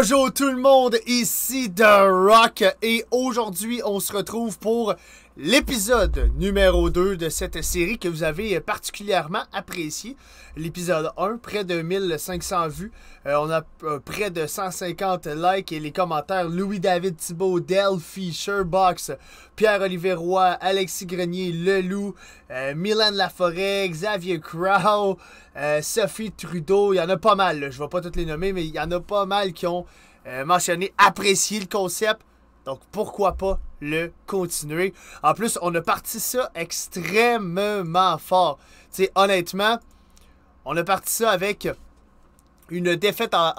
Bonjour tout le monde, ici The Rock et aujourd'hui on se retrouve pour l'épisode numéro 2 de cette série que vous avez euh, particulièrement apprécié. L'épisode 1, près de 1500 vues. Euh, on a euh, près de 150 likes et les commentaires Louis-David Thibault, Delphi, Sherbox, Pierre-Olivier Roy, Alexis Grenier, Leloup, Mylène Milan Laforêt, Xavier Crow, Sophie Trudeau. Il y en a pas mal. Je ne vais pas toutes les nommer, mais il y en a pas mal qui ont mentionné, apprécié le concept. Donc pourquoi pas le continuer. En plus, on a parti ça extrêmement fort. sais, honnêtement, on a parti ça avec une défaite en,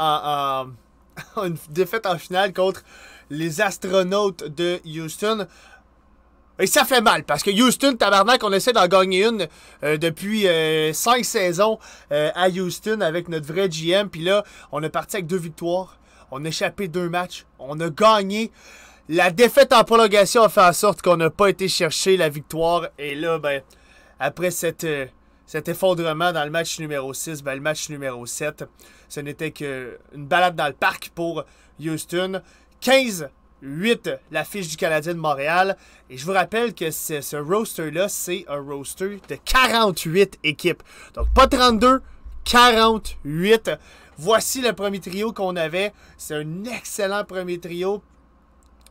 une défaite en finale contre les astronautes de Houston. Et ça fait mal parce que Houston, tabarnak, on essaie d'en gagner une euh, depuis euh, cinq saisons euh, à Houston avec notre vrai GM. Puis là, on a parti avec deux victoires. On a échappé deux matchs. On a gagné. La défaite en prolongation a fait en sorte qu'on n'a pas été chercher la victoire. Et là, ben, après euh, cet effondrement dans le match numéro 6, ben, le match numéro 7, ce n'était qu'une balade dans le parc pour Houston. 15 8, la fiche du Canadien de Montréal. Et je vous rappelle que ce roster-là, c'est un roster de 48 équipes. Donc pas 32, 48. Voici le premier trio qu'on avait. C'est un excellent premier trio.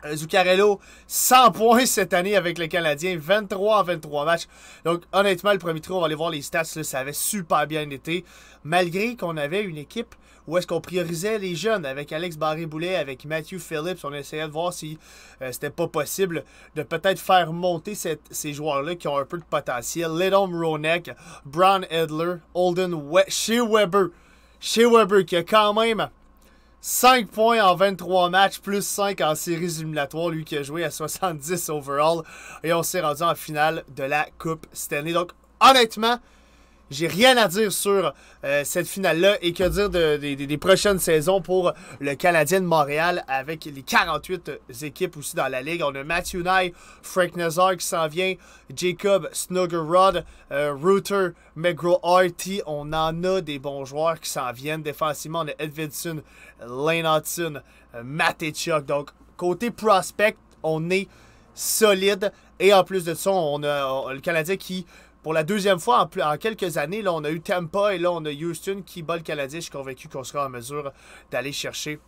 Euh, Zucarello, 100 points cette année avec les Canadiens, 23 23 matchs. Donc, honnêtement, le premier tour, on va aller voir les stats, ça avait super bien été. Malgré qu'on avait une équipe où est-ce qu'on priorisait les jeunes avec Alex Barré-Boulet, avec Matthew Phillips, on essayait de voir si euh, c'était pas possible de peut-être faire monter ces joueurs-là qui ont un peu de potentiel. Little Ronek, Brown Edler, Holden Shea Weber. Shea Weber qui a quand même 5 points en 23 matchs, plus 5 en séries éliminatoires, lui qui a joué à 70 overall. Et on s'est rendu en finale de la Coupe Stanley. Donc, honnêtement, j'ai rien à dire sur euh, cette finale-là et que dire des prochaines saisons pour le Canadien de Montréal avec les 48 équipes aussi dans la ligue. On a Matthew Nye, Frank Nazar qui s'en vient, Jacob Snuggerrod, Router euh, Reuter, mcgraw On en a des bons joueurs qui s'en viennent défensivement. On a Edvinson, Lane Hudson, euh, Donc, côté prospect, on est solide. Et en plus de ça, on a le Canadien qui pour la deuxième fois en, quelques années, là, on a eu Tampa et là, on a Houston qui bat le Canadien. Je suis convaincu qu'on sera en mesure d'aller chercher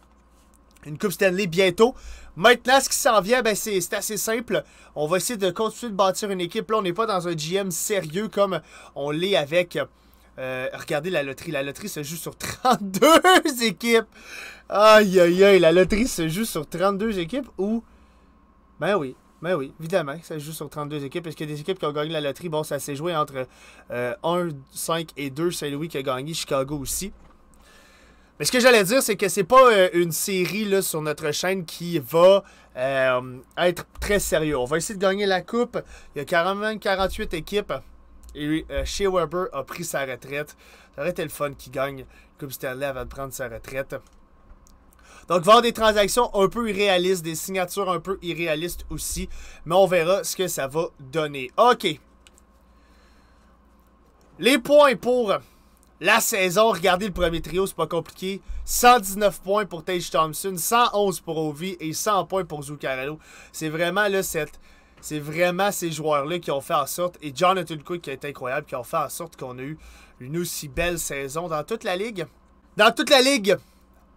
une Coupe Stanley bientôt. Maintenant, ce qui s'en vient, ben c'est assez simple. On va essayer de continuer de bâtir une équipe. Là, on n'est pas dans un GM sérieux comme on l'est avec... Euh, regardez la loterie. La loterie se joue sur 32 équipes. Aïe, aïe, aïe. La loterie se joue sur 32 équipes ou... Ben oui. Mais ben oui, évidemment, ça joue sur 32 équipes. Est-ce qu'il y a des équipes qui ont gagné la loterie? Bon, ça s'est joué entre 1, euh, 5 et 2. Saint-Louis qui a gagné, Chicago aussi. Mais ce que j'allais dire, c'est que c'est pas euh, une série là, sur notre chaîne qui va euh, être très sérieuse. On va essayer de gagner la coupe. Il y a 48 équipes. Et chez Weber a pris sa retraite. Ça aurait été le fun qu'il gagne Coupe Stanley avant de prendre sa retraite. Donc, voir des transactions un peu irréalistes, des signatures un peu irréalistes aussi. Mais on verra ce que ça va donner. OK. Les points pour la saison. Regardez le premier trio, c'est pas compliqué. 119 points pour Tage Thompson, 111 pour Ovi et 100 points pour Zuccarello. C'est vraiment là cette... C'est vraiment ces joueurs-là qui ont fait en sorte, et Jonathan Cook qui est incroyable, qui ont fait en sorte qu'on a eu une aussi belle saison dans toute la ligue. Dans toute la ligue,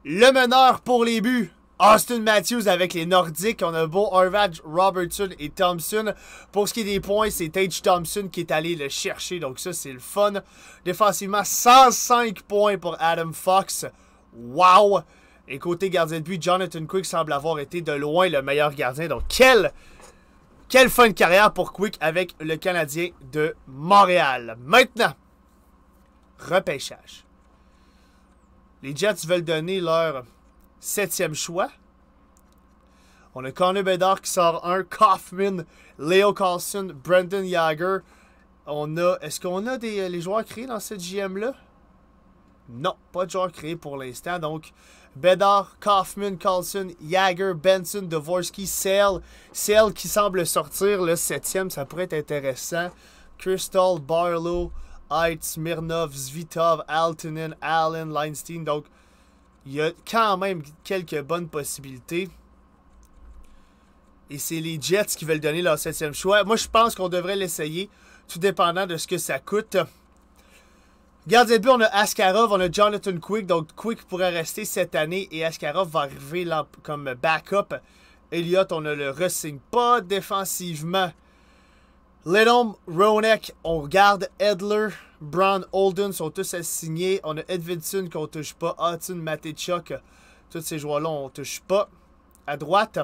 le meneur pour les buts, Austin Matthews avec les Nordiques. On a beau Horvath, Robertson et Thompson. Pour ce qui est des points, c'est Tage Thompson qui est allé le chercher. Donc ça, c'est le fun. Défensivement, 105 points pour Adam Fox. Wow! Et côté gardien de but, Jonathan Quick semble avoir été de loin le meilleur gardien. Donc quelle, quelle fun carrière pour Quick avec le Canadien de Montréal. Maintenant, repêchage. Les Jets veulent donner leur septième choix. On a Connor Bedard qui sort un, Kaufman, Leo Carlson, Brendan Yager. On a. Est-ce qu'on a des, les joueurs créés dans cette GM-là? Non, pas de joueurs créés pour l'instant. Donc, Bedard, Kaufman, Carlson, Yager, Benson, Dvorsky, Sale. Sale qui semble sortir le septième, ça pourrait être intéressant. Crystal, Barlow, Heidt, Smirnov, Zvitov, Altonen, Allen, Leinstein. Donc, il y a quand même quelques bonnes possibilités. Et c'est les Jets qui veulent donner leur septième choix. Moi, je pense qu'on devrait l'essayer, tout dépendant de ce que ça coûte. Gardien de but, on a Askarov, on a Jonathan Quick. Donc, Quick pourrait rester cette année et Askarov va arriver comme backup. Elliott, on ne le resigne pas défensivement. Lidom, Ronek, on regarde Edler, Brown, Holden sont tous assignés. On a Edvinson qu'on touche pas. Hudson, Matechuk, tous ces joueurs-là, on touche pas. À droite,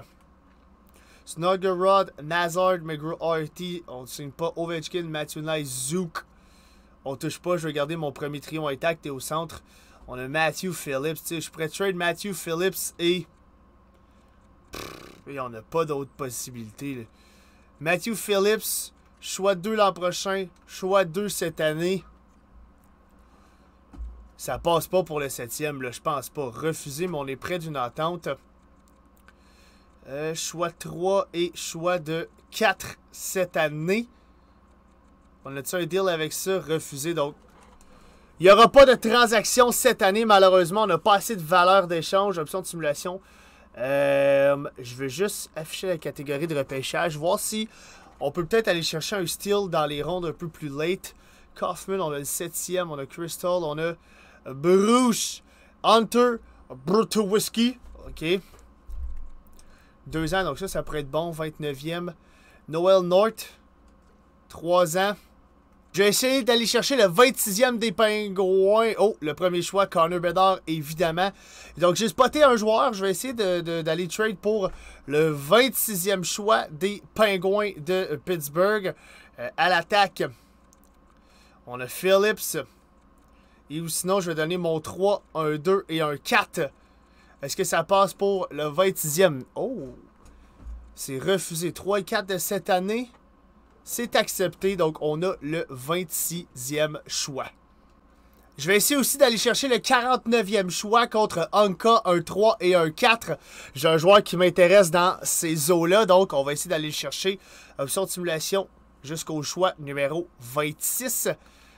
Snuggerod, Nazard, McGrew, RT, on ne signe pas. Ovechkin, Matthew Nye, Zouk, on touche pas. Je vais garder mon premier trio intact et au centre. On a Matthew Phillips. je pourrais trade Matthew Phillips et. et on n'a pas d'autres possibilités. Matthew Phillips, Choix 2 l'an prochain, choix 2 cette année. Ça passe pas pour le septième, là, je pense pas. Refuser mais on est près d'une attente. Euh, choix 3 et choix de 4 cette année. On a-tu un deal avec ça? Refusé, donc. Il n'y aura pas de transaction cette année, malheureusement. On n'a pas assez de valeur d'échange, option de simulation. Euh, je veux juste afficher la catégorie de repêchage, voir si on peut peut-être aller chercher un steal dans les rondes un peu plus late. Kaufman, on a le 7e, on a Crystal, on a euh, Bruce, Hunter, Whisky, OK. Deux ans, donc ça, ça pourrait être bon. 29e. Noel North, trois ans vais essayer d'aller chercher le 26e des Pingouins. Oh, le premier choix, Connor Bedard, évidemment. Donc, j'ai spoté un joueur. Je vais essayer d'aller trade pour le 26e choix des Pingouins de Pittsburgh. Euh, à l'attaque, on a Phillips. Et ou sinon, je vais donner mon 3, un 2 et un 4. Est-ce que ça passe pour le 26e? Oh! C'est refusé. 3 et 4 de cette année. C'est accepté, donc on a le 26e choix. Je vais essayer aussi d'aller chercher le 49e choix contre Anka, un 3 et un 4. J'ai un joueur qui m'intéresse dans ces eaux-là, donc on va essayer d'aller chercher option de simulation jusqu'au choix numéro 26.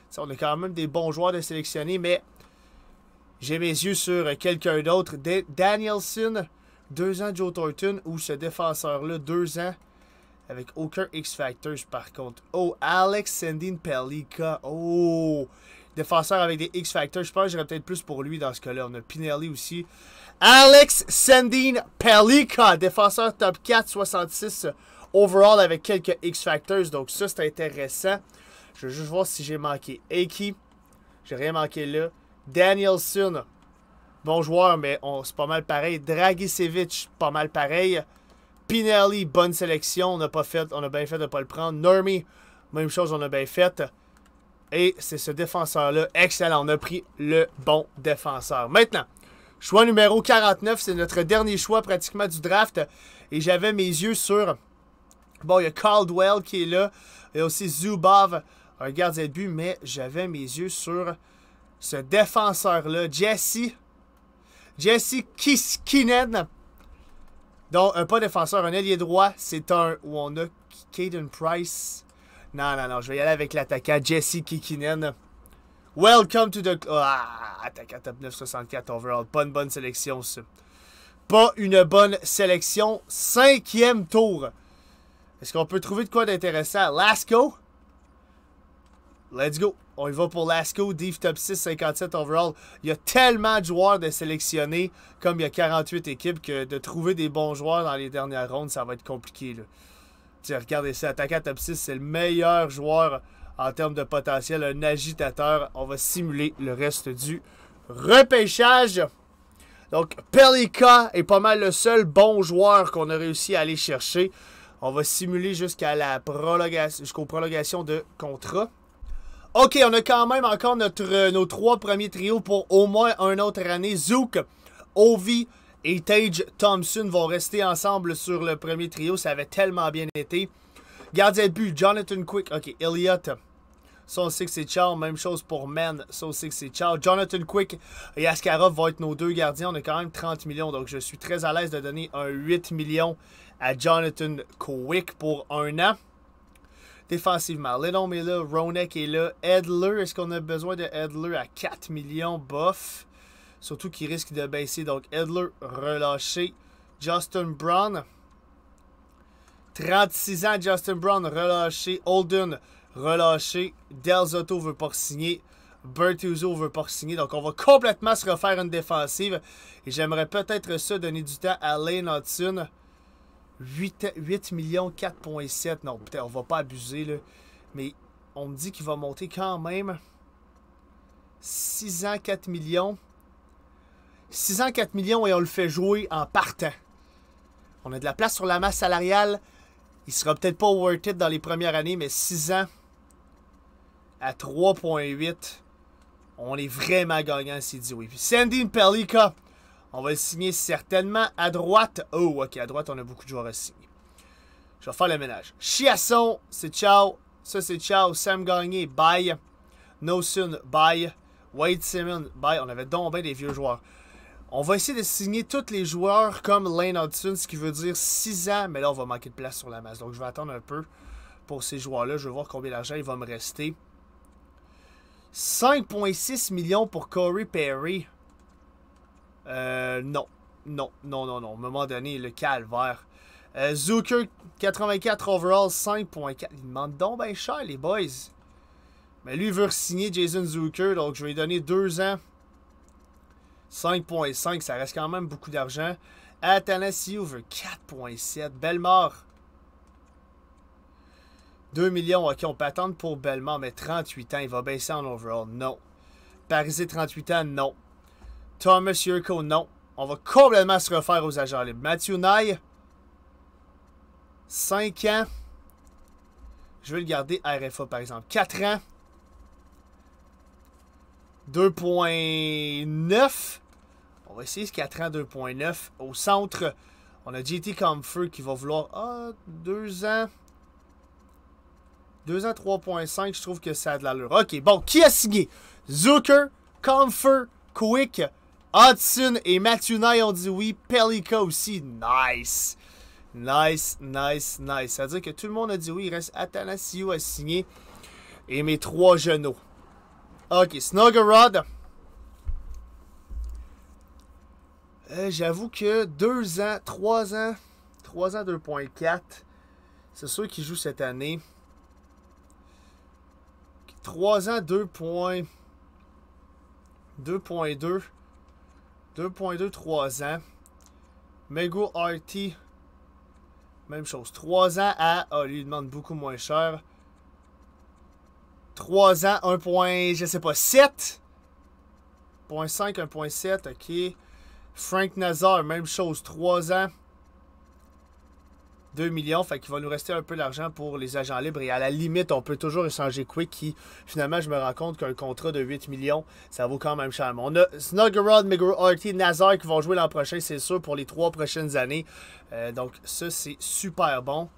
Ça, on a quand même des bons joueurs de sélectionner, mais j'ai mes yeux sur quelqu'un d'autre. Danielson, deux ans Joe Thornton, ou ce défenseur-là, deux ans avec aucun X-Factors par contre. Oh, Alex Sandin Pelika. Oh, défenseur avec des X-Factors. Je pense que j'aurais peut-être plus pour lui dans ce cas-là. On a Pinelli aussi. Alex Sandin Pelika, défenseur top 4, 66 euh, overall avec quelques X-Factors. Donc ça, c'est intéressant. Je vais juste voir si j'ai manqué. Aki, j'ai rien manqué là. Danielson, bon joueur, mais c'est pas mal pareil. Dragicevic, pas mal pareil. Spinelli, bonne sélection. On n'a pas fait, on a bien fait de ne pas le prendre. Normie, même chose, on a bien fait. Et c'est ce défenseur-là. Excellent. On a pris le bon défenseur. Maintenant, choix numéro 49. C'est notre dernier choix pratiquement du draft. Et j'avais mes yeux sur. Bon, il y a Caldwell qui est là. Il y a aussi Zubov, un gardien de but. Mais j'avais mes yeux sur ce défenseur-là, Jesse. Jesse Kiskinen donc, un pas défenseur, un ailier droit, c'est un où on a Caden Price. Non, non, non, je vais y aller avec l'attaquant Jesse Kikinen. Welcome to the... Ah, attaquant top 964 overall. Pas une bonne sélection, ça. Pas une bonne sélection. Cinquième tour. Est-ce qu'on peut trouver de quoi d'intéressant? Lasco? Let's go. On y va pour Lasco, Deep top 6, 57 overall. Il y a tellement de joueurs de sélectionner, comme il y a 48 équipes, que de trouver des bons joueurs dans les dernières rondes, ça va être compliqué. regardez ça, attaquant top 6, c'est le meilleur joueur en termes de potentiel, un agitateur. On va simuler le reste du repêchage. Donc, Pelika est pas mal le seul bon joueur qu'on a réussi à aller chercher. On va simuler jusqu'à la prolongation, jusqu'aux prolongations de contrat. OK, on a quand même encore notre, euh, nos trois premiers trios pour au moins un autre année. Zouk, Ovi et Tage Thompson vont rester ensemble sur le premier trio. Ça avait tellement bien été. Gardien de but, Jonathan Quick. OK, Elliott. Son 6 et ciao. Même chose pour Man. Son 6 et ciao. Jonathan Quick et Askarov vont être nos deux gardiens. On a quand même 30 millions. Donc, je suis très à l'aise de donner un 8 millions à Jonathan Quick pour un an défensivement. Lidom est là, Ronek est là, Edler, est-ce qu'on a besoin de Edler à 4 millions bof? Surtout qu'il risque de baisser, donc Edler relâché. Justin Brown, 36 ans, Justin Brown relâché. Holden relâché. Delzotto veut pas signer. Bertuzzo veut pas signer. Donc, on va complètement se refaire une défensive. Et j'aimerais peut-être ça donner du temps à Lane Hudson. 8, millions 4,7. Non, peut-être on va pas abuser, Mais on me dit qu'il va monter quand même 6 ans 4 millions. 6 ans 4 millions et on le fait jouer en partant. On a de la place sur la masse salariale. Il sera peut-être pas worth it dans les premières années, mais 6 ans à 3,8, on est vraiment gagnant, c'est dit oui. Puis Sandy Pellica, on va le signer certainement. À droite, oh, ok, à droite, on a beaucoup de joueurs à signer. Je vais faire le ménage. Chiasson, c'est ciao. Ça, c'est ciao. Sam Gagné, bye. Sun, bye. Wade Simon, bye. On avait donc bien des vieux joueurs. On va essayer de signer tous les joueurs comme Lane Hudson, ce qui veut dire 6 ans. Mais là, on va manquer de place sur la masse. Donc, je vais attendre un peu pour ces joueurs-là. Je vais voir combien d'argent il va me rester. 5,6 millions pour Corey Perry. Euh, non. Non, non, non, non. À un moment donné, le calvaire. Euh, Zucker, 84 overall, 5.4. Il demande donc bien cher, les boys. Mais lui, il veut signer Jason Zucker, donc je vais lui donner 2 ans. 5.5, ça reste quand même beaucoup d'argent. Athanasiou veut 4.7. Belmort. 2 millions, ok, on peut attendre pour Belmort, mais 38 ans, il va baisser en overall. Non. Parisé, 38 ans, non. Thomas Yurko, non. On va complètement se refaire aux agents libres. Matthew Nye, 5 ans. Je vais le garder RFA, par exemple. 4 ans. 2.9. On va essayer ce 4 ans 2.9. Au centre, on a JT Comfort qui va vouloir... Ah, 2 ans. 2 ans 3.5, je trouve que ça a de l'allure. OK, bon, qui a signé? Zucker, Comfort, Quick, Hudson et Matthew Nye ont dit oui. Pelika aussi. Nice. Nice, nice, nice. Ça veut dire que tout le monde a dit oui. Il reste Atanasio à signer. Et mes trois genoux. Ok, Snuggerod. Euh, j'avoue que 2 ans, 3 ans, 3 ans 2.4. C'est sûr qui joue cette année. 3 ans 2.2. 2.2, 3 ans. Mego RT, même chose. 3 ans à... Ah, lui, il demande beaucoup moins cher. 3 ans, 1. Point, je sais pas, 7. 1.7, ok. Frank Nazar, même chose, 3 ans. 2 millions, fait qu'il va nous rester un peu d'argent pour les agents libres. Et à la limite, on peut toujours échanger Quick qui, finalement, je me rends compte qu'un contrat de 8 millions, ça vaut quand même cher. on a Snuggerod, mcgraw Nazar qui vont jouer l'an prochain, c'est sûr, pour les 3 prochaines années. Euh, donc, ça, c'est super bon.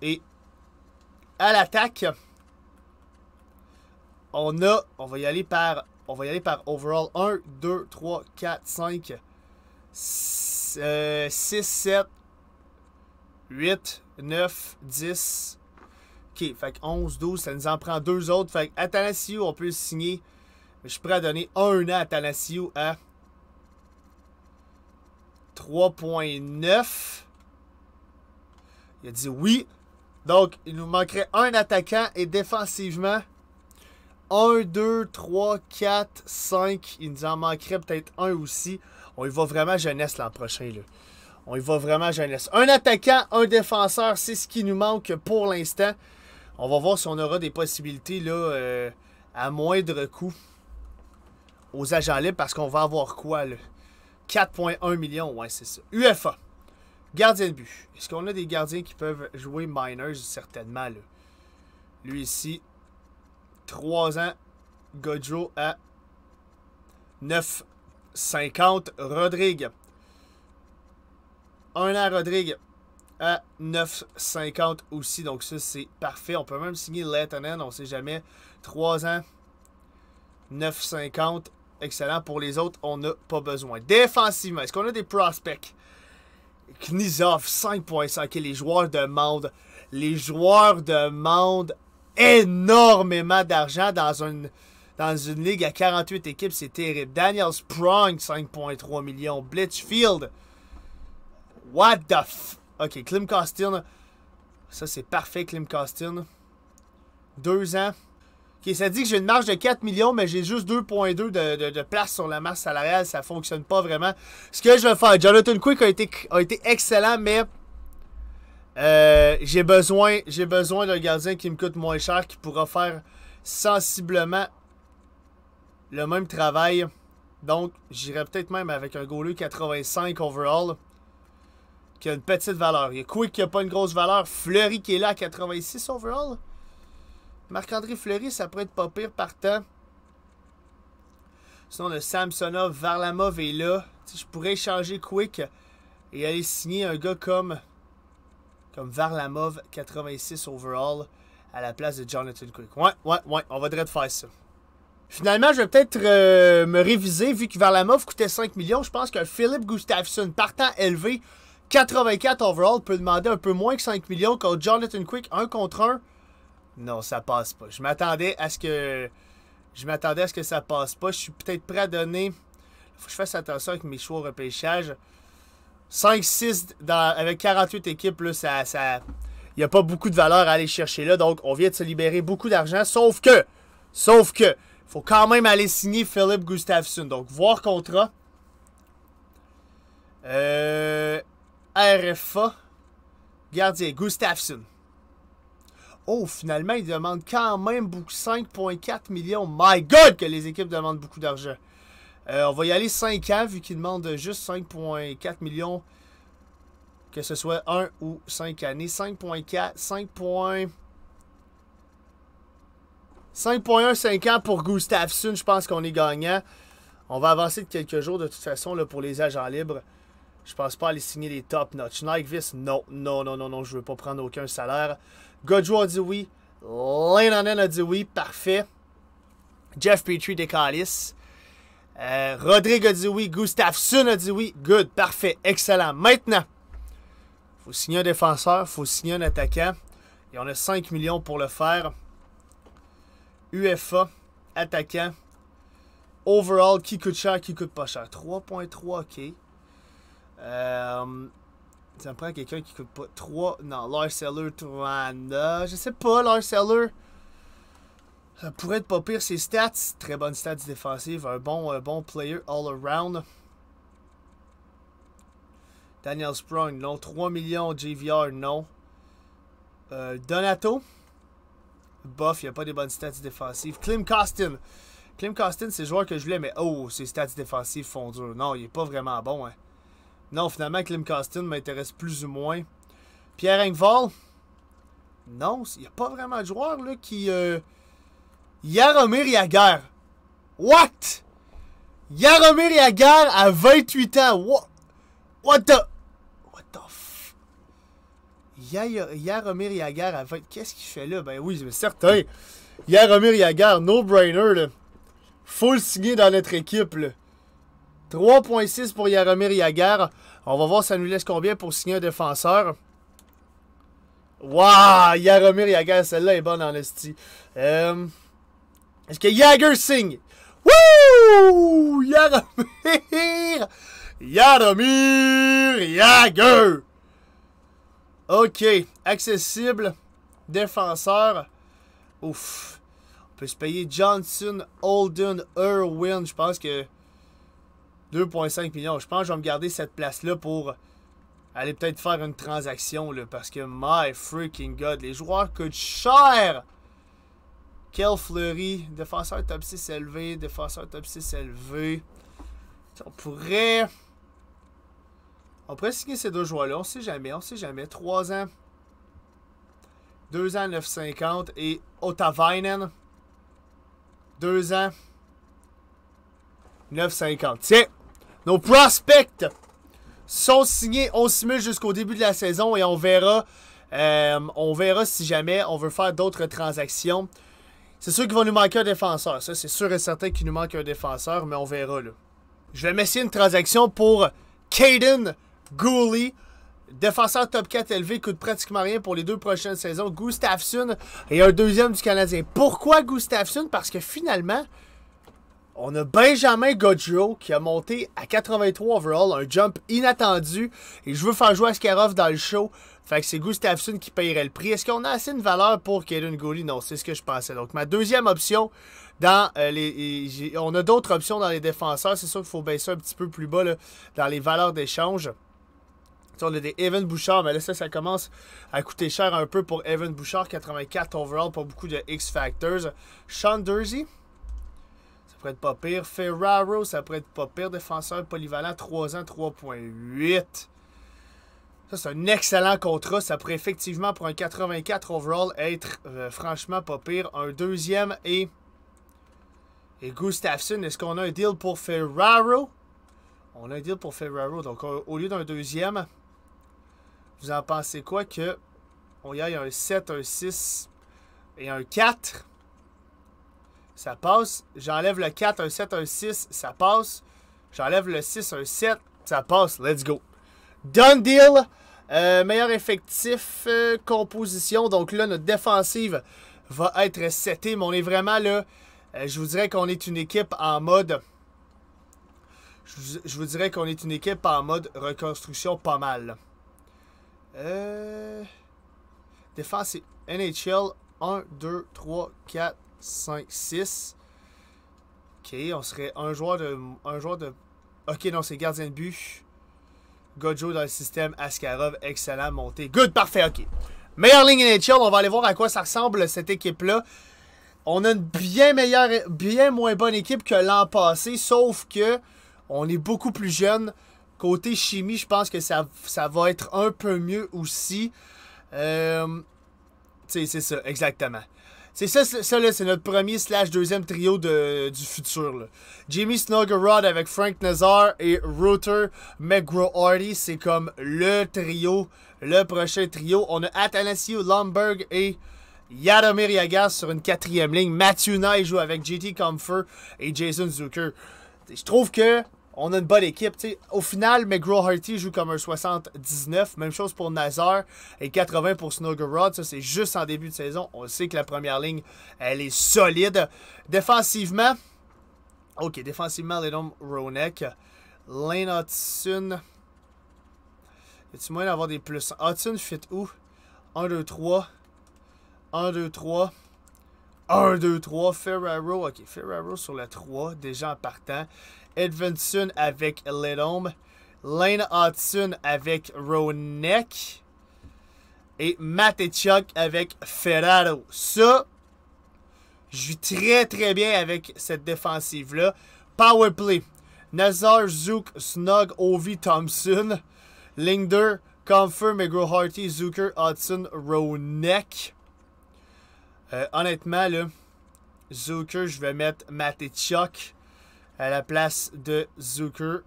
Et à l'attaque, on a, on va y aller par, on va y aller par overall 1, 2, 3, 4, 5, 6, 7, 8, 9, 10. OK, fait que 11, 12, ça nous en prend deux autres. Fait que on peut le signer. Je suis prêt à donner un an à Atanasio à 3.9. Il a dit oui. Donc, il nous manquerait un attaquant et défensivement, 1, 2, 3, 4, 5. Il nous en manquerait peut-être un aussi. On y va vraiment jeunesse l'an prochain. Là. On y va vraiment jeunesse. Un attaquant, un défenseur, c'est ce qui nous manque pour l'instant. On va voir si on aura des possibilités là, euh, à moindre coût aux agents libres parce qu'on va avoir quoi là? 4,1 millions, ouais, c'est ça. UFA. Gardien de but. Est-ce qu'on a des gardiens qui peuvent jouer minors? Certainement, Lui ici, 3 ans. Godjo à 9,50. Rodrigue, un an, Rodrigue à 9,50 aussi. Donc ça, c'est parfait. On peut même signer Lettonen, on ne sait jamais. 3 ans, 9,50. Excellent. Pour les autres, on n'a pas besoin. Défensivement, est-ce qu'on a des prospects? Knizov, 5.5. les joueurs demandent. Les joueurs demandent énormément d'argent dans une, dans une ligue à 48 équipes. C'est terrible. Daniel Sprong, 5.3 millions. Blitchfield, What the f... Ok, Clem Ça, c'est parfait, Clem Deux ans. Ok, ça dit que j'ai une marge de 4 millions, mais j'ai juste 2,2 de, place sur la masse salariale. Ça fonctionne pas vraiment. Ce que je vais faire, Jonathan Quick a été, excellent, mais... Euh, j'ai besoin, j'ai besoin d'un gardien qui me coûte moins cher, qui pourra faire sensiblement le même travail. Donc, j'irai peut-être même avec un goaler 85 overall qui a une petite valeur. Il y a Quick qui n'a pas une grosse valeur. Fleury qui est là à 86 overall. Marc-André Fleury, ça pourrait être pas pire partant. Sinon, le Samsonov, Varlamov est là. je pourrais changer Quick et aller signer un gars comme, comme Varlamov, 86 overall, à la place de Jonathan Quick. Ouais, ouais, ouais, on va de faire ça. Finalement, je vais peut-être euh, me réviser, vu que Varlamov coûtait 5 millions. Je pense que Philippe Gustafsson, partant élevé, 84 overall peut demander un peu moins que 5 millions contre Jonathan Quick 1 contre 1. Non, ça passe pas. Je m'attendais à ce que. Je m'attendais à ce que ça passe pas. Je suis peut-être prêt à donner. Faut que je fasse attention avec mes choix au repêchage. 5-6 avec 48 équipes, là, ça. Il n'y a pas beaucoup de valeur à aller chercher là. Donc, on vient de se libérer beaucoup d'argent. Sauf que. Sauf que. faut quand même aller signer Philippe Gustafsson. Donc, voir contrat. Euh. RFA, gardien Gustafsson. Oh, finalement, il demande quand même beaucoup 5,4 millions. My God, que les équipes demandent beaucoup d'argent. Euh, on va y aller 5 ans, vu qu'il demande juste 5,4 millions, que ce soit 1 ou 5 années. 5,4, 5. 5,1, 5 ans pour Gustafsson, je pense qu'on est gagnant. On va avancer de quelques jours de toute façon là, pour les agents libres. Je pense pas aller signer les top notch. Nike non, non, non, non, non, je veux pas prendre aucun salaire. Godjo a dit oui. Lenanen a dit oui, parfait. Jeff Petrie décalisse. Euh, Rodrigue a dit oui. Sun a dit oui. Good, parfait, excellent. Maintenant, faut signer un défenseur, faut signer un attaquant. Et on a 5 millions pour le faire. UFA, attaquant. Overall, qui coûte cher, qui coûte pas cher. 3.3, ok. Euh, ça me prend quelqu'un qui coûte pas 3. Non, Seller Tourana. Je sais pas, Seller Ça pourrait être pas pire ses stats. Très bonne stats défensive. Un bon, bon player all around. Daniel Sprung, non. 3 millions. JVR, non. Euh, Donato. Bof, il n'y a pas des bonnes stats défensives. Clem Costin. Clem Costin, c'est le joueur que je voulais, mais oh, ses stats défensives font dur. Non, il n'est pas vraiment bon. Hein. Non, finalement, Clem Costin m'intéresse plus ou moins. Pierre Engvall? Non, il n'y a pas vraiment de joueur là, qui... Euh... Yaromir What? Yaromir Yagar à 28 ans. What, What the... What the f... Yaromir Yaguer à 20... Qu'est-ce qu'il fait là? Ben oui, c'est certain. Yaromir Yaguer, no-brainer. Faut le signer dans notre équipe. Là. 3.6 pour Yaromir Yagar. On va voir ça nous laisse combien pour signer un défenseur. Waouh! Yaromir Yagar, celle-là est bonne en esti. Euh, est-ce que Yager signe? Wouh! Yaromir! Yaromir Yager! Ok, accessible, défenseur. Ouf. On peut se payer Johnson, Holden, Irwin. Je pense que 2,5 millions. Je pense que je vais me garder cette place-là pour aller peut-être faire une transaction. Là, parce que, my freaking God, les joueurs coûtent cher! Quel Fleury, défenseur top 6 élevé, défenseur top 6 élevé. On pourrait... On pourrait signer ces deux joueurs-là. On sait jamais, on sait jamais. 3 ans. 2 ans 9,50 et Otavainen. 2 ans 9,50. Tiens! Nos prospects sont signés. On simule jusqu'au début de la saison et on verra, euh, on verra si jamais on veut faire d'autres transactions. C'est sûr qu'il va nous manquer un défenseur. Ça, c'est sûr et certain qu'il nous manque un défenseur, mais on verra Je vais m'essayer une transaction pour Caden Gooley. Défenseur top 4 élevé, coûte pratiquement rien pour les deux prochaines saisons. Gustafsson et un deuxième du Canadien. Pourquoi Gustafsson? Parce que finalement, on a Benjamin Godreau qui a monté à 83 overall, un jump inattendu. Et je veux faire jouer Askarov dans le show. Fait que c'est Gustafsson qui paierait le prix. Est-ce qu'on a assez de valeur pour Kaden Gouli? Non, c'est ce que je pensais. Donc, ma deuxième option dans euh, les. on a d'autres options dans les défenseurs. C'est sûr qu'il faut baisser un petit peu plus bas dans les valeurs d'échange. On a des Evan Bouchard, mais là, ça, ça commence à coûter cher un peu pour Evan Bouchard, 84 overall, pour beaucoup de X-Factors. Sean Dursey, être pas pire. Ferraro, ça pourrait être pas pire. Défenseur polyvalent, 3 ans, 3.8. Ça, c'est un excellent contrat. Ça pourrait effectivement, pour un 84 overall, être euh, franchement pas pire. Un deuxième et... Et Gustafsson, est-ce qu'on a un deal pour Ferraro? On a un deal pour Ferraro. Donc, au lieu d'un deuxième, vous en pensez quoi que on y a un 7, un 6 et un 4? ça passe. J'enlève le 4, un 7, un 6, ça passe. J'enlève le 6, un 7, ça passe. Let's go. Done deal. Euh, meilleur effectif, euh, composition. Donc là, notre défensive va être setée. Mais on est vraiment là. Euh, je vous dirais qu'on est une équipe en mode. Je vous, dirais qu'on est une équipe en mode reconstruction pas mal. Euh. Défense NHL 1, 2, 3, 4, 5, 6. OK, on serait un joueur de. Un joueur de. OK, non, c'est gardien de but. Gojo dans le système. Askarov, excellent monté. Good, parfait, OK. Meilleure ligne NHL, on va aller voir à quoi ça ressemble cette équipe-là. On a une bien meilleure, bien moins bonne équipe que l'an passé, sauf que on est beaucoup plus jeune. Côté chimie, je pense que ça, ça va être un peu mieux aussi. Euh, c'est ça, exactement. C'est ça, ça là, c'est notre premier slash deuxième trio du futur. Là. Jimmy Snuggerod avec Frank Nazar et Router McGraw-Hardy, c'est comme le trio, le prochain trio. On a Atanasio Lomberg et Yadomir Yagas sur une quatrième ligne. Matthew Nye joue avec JT Comfort et Jason Zucker. Je trouve que on a une bonne équipe. Au final, McGraw-Harty joue comme un 79. Même chose pour Nazar et 80 pour Rod. Ça, c'est juste en début de saison. On sait que la première ligne, elle est solide. Défensivement, OK, défensivement, les noms Ronek, Lane Hudson. Y a-tu moyen d'avoir des plus? Hudson fit où? 1, 2, 3. 1, 2, 3. 1, 2, 3. Ferraro, ok, Ferraro sur la 3, déjà en partant. Edvinson avec Lidom. Lane Hudson avec Ronek. Et Chuck avec Ferraro. Ça, je vis très très bien avec cette défensive-là. Power play. Nazar, Zouk, Snug, Ovi, Thompson. Linder, Comfort, McGraw-Harty, Zucker, Hudson, Ronek. Euh, honnêtement, là, Zucker, je vais mettre Chuck à la place de Zucker.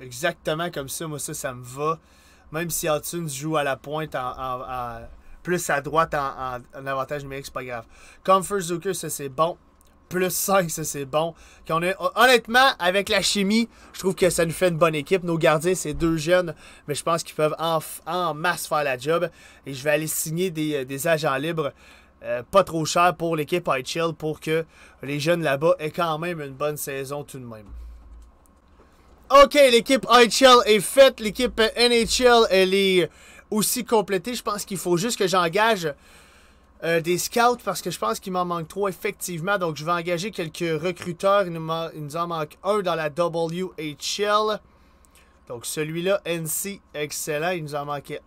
Exactement comme ça, moi, ça, ça me va. Même si Altun joue à la pointe en, plus à droite en, avantage numérique, c'est pas grave. Comfort Zucker, ça, c'est bon plus 5, ça c'est bon. est, honnêtement, avec la chimie, je trouve que ça nous fait une bonne équipe. Nos gardiens, c'est deux jeunes, mais je pense qu'ils peuvent en, masse faire la job. Et je vais aller signer des, euh, agents libres euh, pas trop chers pour l'équipe Chill pour que les jeunes là-bas aient quand même une bonne saison tout de même. OK, l'équipe Chill est faite. L'équipe NHL, elle est aussi complétée. Je pense qu'il faut juste que j'engage euh, des scouts parce que je pense qu'il m'en manque trois effectivement. Donc je vais engager quelques recruteurs. Il nous, nous en manque un dans la WHL. Donc celui-là, NC, excellent. Il nous en manquait.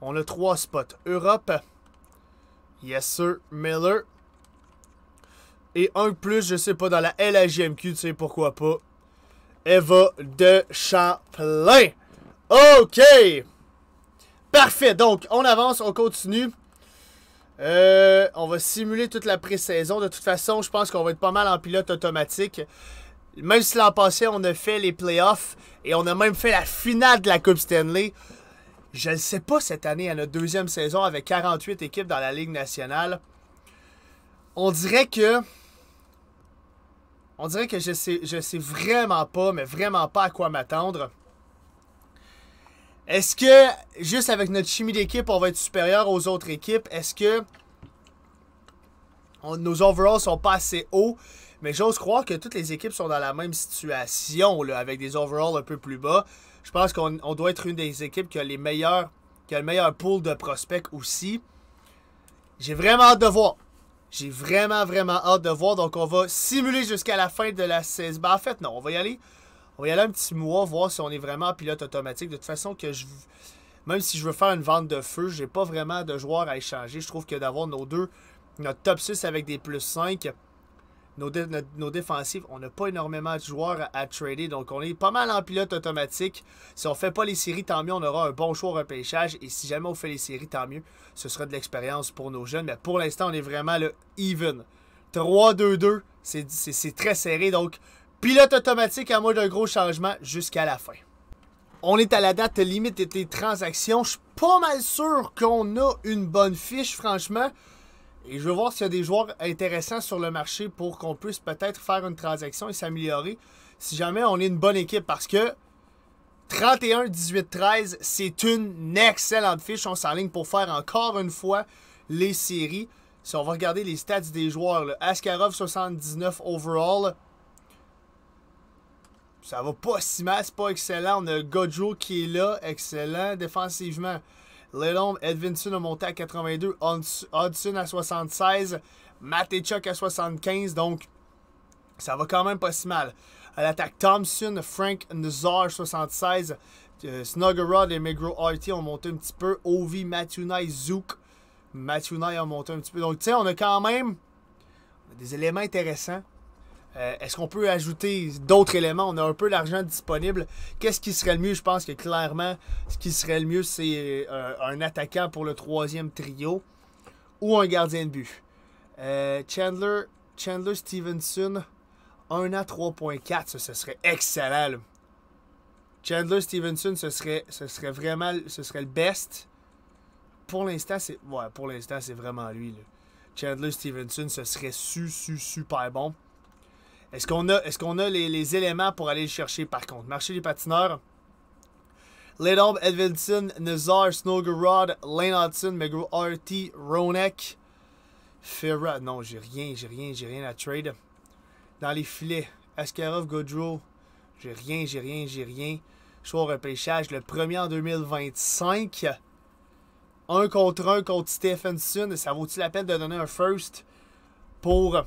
On a trois spots. Europe. Yes sir, Miller. Et un plus, je sais pas, dans la LAGMQ, tu sais pourquoi pas. Eva de Champlain. OK! Parfait, donc on avance, on continue. Euh, on va simuler toute la pré-saison. De toute façon, je pense qu'on va être pas mal en pilote automatique. Même si l'an passé, on a fait les playoffs et on a même fait la finale de la Coupe Stanley. Je ne sais pas cette année, à notre deuxième saison avec 48 équipes dans la Ligue nationale. On dirait que. On dirait que je sais, je sais vraiment pas, mais vraiment pas à quoi m'attendre. Est-ce que, juste avec notre chimie d'équipe, on va être supérieur aux autres équipes? Est-ce que nos overalls sont pas assez hauts? Mais j'ose croire que toutes les équipes sont dans la même situation, avec des overalls un peu plus bas. Je pense qu'on doit être une des équipes qui a, les meilleurs, qui a le meilleur pool de prospects aussi. J'ai vraiment hâte de voir. J'ai vraiment, vraiment hâte de voir. Donc, on va simuler jusqu'à la fin de la 16. Bah ben, en fait, non, on va y aller on va y aller un petit mois, voir si on est vraiment en pilote automatique. De toute façon, que je, même si je veux faire une vente de feu, j'ai pas vraiment de joueurs à échanger. Je trouve que d'avoir nos deux, notre top 6 avec des plus 5, nos, défensives, on n'a pas énormément de joueurs à, trader. Donc, on est pas mal en pilote automatique. Si on fait pas les séries, tant mieux, on aura un bon choix au repêchage. Et si jamais on fait les séries, tant mieux. Ce sera de l'expérience pour nos jeunes. Mais pour l'instant, on est vraiment le even. 3-2-2, c'est très serré. Donc, Pilote automatique à moins d'un gros changement jusqu'à la fin. On est à la date limite des transactions. Je suis pas mal sûr qu'on a une bonne fiche, franchement. Et je veux voir s'il y a des joueurs intéressants sur le marché pour qu'on puisse peut-être faire une transaction et s'améliorer si jamais on est une bonne équipe. Parce que 31, 18, 13, c'est une excellente fiche. On s'enligne pour faire encore une fois les séries. Si on va regarder les stats des joueurs, Askarov 79 overall, ça va pas si mal, c'est pas excellent. On a Gojo qui est là, excellent défensivement. Lelom, Edvinson a monté à 82, Hudson à 76, Matt à 75, donc ça va quand même pas si mal. À l'attaque, Thompson, Frank Nazar 76, euh, et Megro RT ont monté un petit peu, Ovi, Matunay, Zouk, Matunay a monté un petit peu. Donc tu on a quand même des éléments intéressants. Euh, est-ce qu'on peut ajouter d'autres éléments? On a un peu d'argent disponible. Qu'est-ce qui serait le mieux? Je pense que clairement, ce qui serait le mieux, c'est euh, un attaquant pour le troisième trio ou un gardien de but. Euh, Chandler, Stevenson, 1 à 3.4, ce serait excellent. Chandler Stevenson, ce serait, ce serait vraiment ce serait le best. Pour l'instant, c'est pour l'instant, c'est vraiment lui. Chandler Stevenson, ce serait super bon. Est-ce qu'on a, est qu'on a les, éléments pour aller le chercher par contre? Marché des patineurs. Laidorb, Edvinson, Nazar, Snowgorod, Lane Hudson, RT, Ronek, Ferra. Non, j'ai rien, j'ai rien, j'ai rien à trade. Dans les filets, Askarov, Godreau, j'ai rien, j'ai rien, j'ai rien. Choix au repêchage, le premier en 2025. Un contre un contre Stephenson. Ça vaut-il la peine de donner un first pour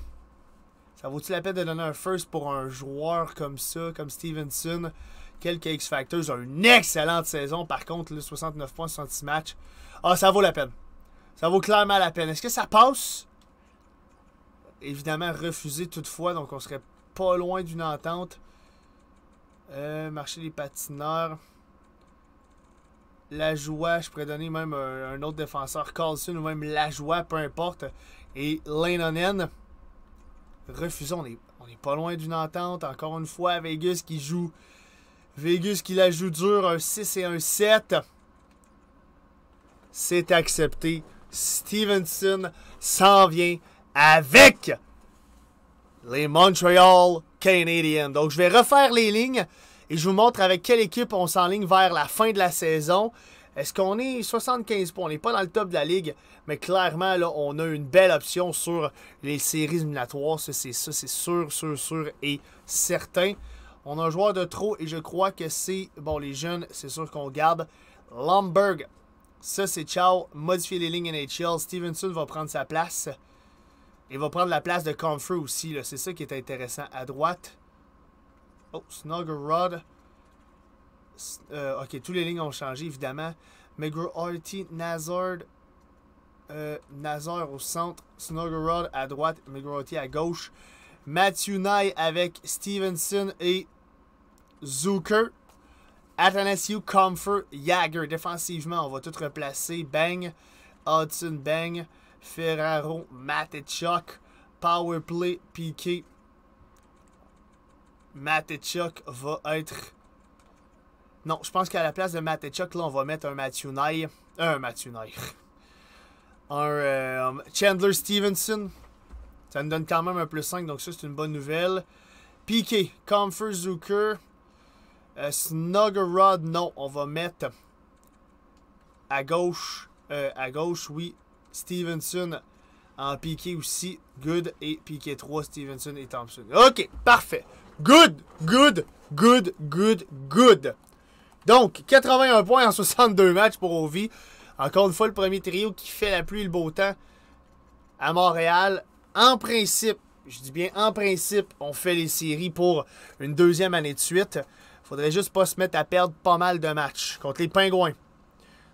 ça vaut-il la peine de donner un first pour un joueur comme ça, comme Stevenson? Quelques X-Factors ont une excellente saison. Par contre, le 69 points, 66 matchs. Ah, ça vaut la peine. Ça vaut clairement la peine. Est-ce que ça passe? Évidemment, refusé toutefois, donc on serait pas loin d'une entente. Euh, marché des patineurs. La joie, je pourrais donner même un, autre défenseur, Carlson ou même La joie, peu importe. Et Lane Onen refusons On n'est est pas loin d'une entente. Encore une fois, Vegas qui joue. Vegas qui la joue dur. un 6 et un 7. C'est accepté. Stevenson s'en vient avec les Montreal Canadiens. Donc, je vais refaire les lignes et je vous montre avec quelle équipe on s'enligne vers la fin de la saison. Est-ce qu'on est 75 points? On n'est pas dans le top de la ligue, mais clairement, là, on a une belle option sur les séries éliminatoires. Ça, c'est sûr, sûr, sûr et certain. On a un joueur de trop et je crois que c'est. Bon, les jeunes, c'est sûr qu'on garde. Lomberg. Ça, c'est ciao. Modifier les lignes NHL. Stevenson va prendre sa place. Il va prendre la place de Comfrey aussi. C'est ça qui est intéressant. À droite. Oh, rod. Euh, ok, toutes les lignes ont changé, évidemment. McGraw-Harty, Nazard, euh, Nazar au centre, Rod à droite, mcgraw à gauche. Matthew Nye avec Stevenson et Zucker. Atanasiu, Comfort, Jagger. Défensivement, on va tout replacer. Bang, Hudson, Bang, Ferraro, Matichuk, Powerplay, Piqué. Matichuk va être non, je pense qu'à la place de Matt là, on va mettre un Matthew un Matthew Un euh, Chandler Stevenson. Ça nous donne quand même un plus 5, donc ça, c'est une bonne nouvelle. Piqué, Comfort Zucker. Euh, Snugger Rod, non, on va mettre à gauche. Euh, à gauche, oui. Stevenson en piqué aussi. Good et piqué 3, Stevenson et Thompson. OK, parfait. Good, good, good, good, good. Donc, 81 points en 62 matchs pour Ovi. Encore une fois, le premier trio qui fait la pluie et le beau temps à Montréal. En principe, je dis bien en principe, on fait les séries pour une deuxième année de suite. Faudrait juste pas se mettre à perdre pas mal de matchs contre les Pingouins.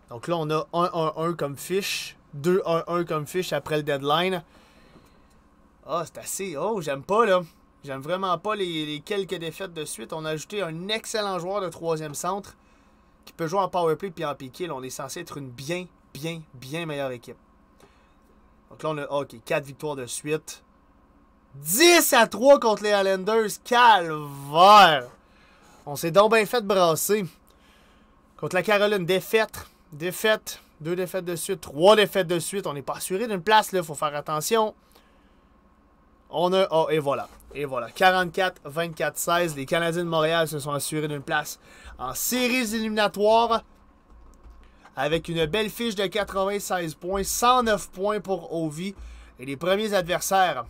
Donc là, on a 1-1-1 comme fiche. 2-1-1 comme fiche après le deadline. Ah, c'est assez. Oh, j'aime pas, là. J'aime vraiment pas les, quelques défaites de suite. On a ajouté un excellent joueur de troisième centre qui peut jouer en powerplay puis en piqué. on est censé être une bien, bien, bien meilleure équipe. Donc là, on a OK, 4 victoires de suite. 10 à 3 contre les Highlanders. Calvaire! On s'est donc bien fait brasser. Contre la Caroline, défaite. Défaite. Deux défaites de suite. Trois défaites de suite. On n'est pas assuré d'une place, là. Faut faire attention. On a... Oh, et voilà. Et voilà. 44, 24, 16. Les Canadiens de Montréal se sont assurés d'une place en séries éliminatoires avec une belle fiche de 96 points, 109 points pour Ovi et les premiers adversaires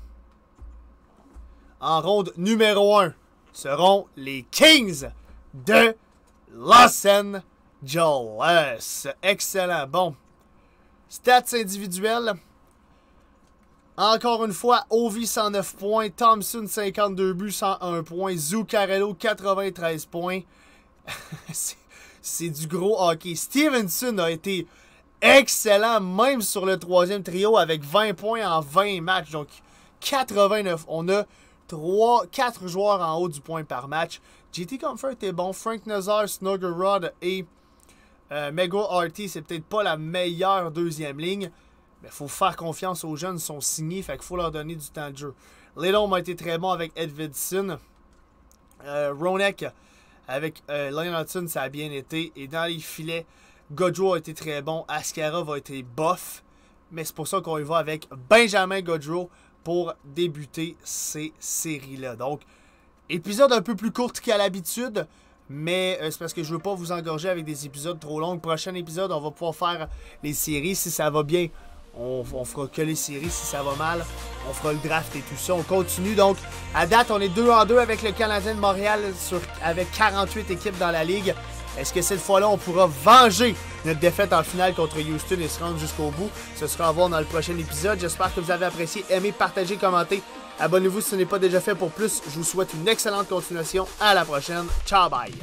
en ronde numéro 1 seront les Kings de Los Angeles. Excellent. Bon, stats individuels. Encore une fois, Ovi 109 points, Thompson 52 buts, 101 points, Zuccarello 93 points. C'est du gros hockey. Stevenson a été excellent même sur le troisième trio avec 20 points en 20 matchs. Donc 89. On a 3, 4 joueurs en haut du point par match. JT Comfort est bon. Frank Nazar, Rod et euh, Mego RT, c'est peut-être pas la meilleure deuxième ligne. Mais il faut faire confiance aux jeunes, ils sont signés, fait qu'il faut leur donner du temps de jeu. Lidl a été très bon avec Edvidson. Euh, Ronek avec euh, Lionel ça a bien été. Et dans les filets, Godjo a été très bon. Ascara va être bof. Mais c'est pour ça qu'on y va avec Benjamin Godjo pour débuter ces séries-là. Donc, épisode un peu plus court qu'à l'habitude. Mais euh, c'est parce que je veux pas vous engorger avec des épisodes trop longs. Prochain épisode, on va pouvoir faire les séries si ça va bien on, fera que les séries si ça va mal. On fera le draft et tout ça. On continue. Donc, à date, on est 2 en 2 avec le Canadien de Montréal sur, avec 48 équipes dans la ligue. Est-ce que cette fois-là, on pourra venger notre défaite en finale contre Houston et se rendre jusqu'au bout? Ce sera à voir dans le prochain épisode. J'espère que vous avez apprécié, aimé, partagez, commentez. Abonnez-vous si ce n'est pas déjà fait pour plus. Je vous souhaite une excellente continuation. À la prochaine. Ciao, bye!